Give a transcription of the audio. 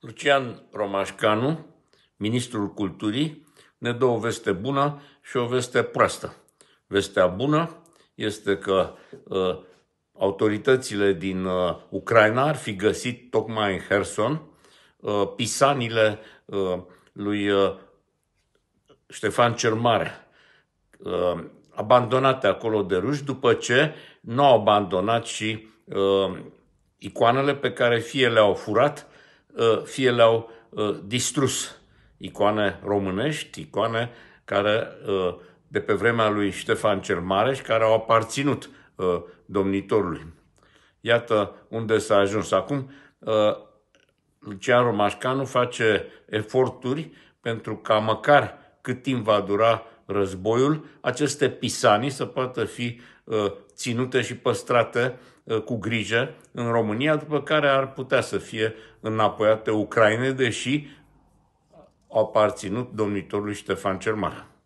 Lucian Romașcanu, ministrul culturii, ne dă o veste bună și o veste proastă. Vestea bună este că uh, autoritățile din uh, Ucraina ar fi găsit tocmai în Herson uh, pisanile uh, lui uh, Ștefan cel Mare, uh, abandonate acolo de ruși, după ce nu au abandonat și uh, icoanele pe care fie le-au furat, Uh, fie le-au uh, distrus icoane românești, icoane care uh, de pe vremea lui Ștefan cel Mare și care au aparținut domnitorului. Iată unde s-a ajuns. Acum Lucian Romașcanu face eforturi pentru ca măcar cât timp va dura războiul, aceste pisanii să poată fi uh, ținute și păstrate uh, cu grijă în România, după care ar putea să fie înapoiate Ucraine, deși au aparținut domnitorului Ștefan cel Mare.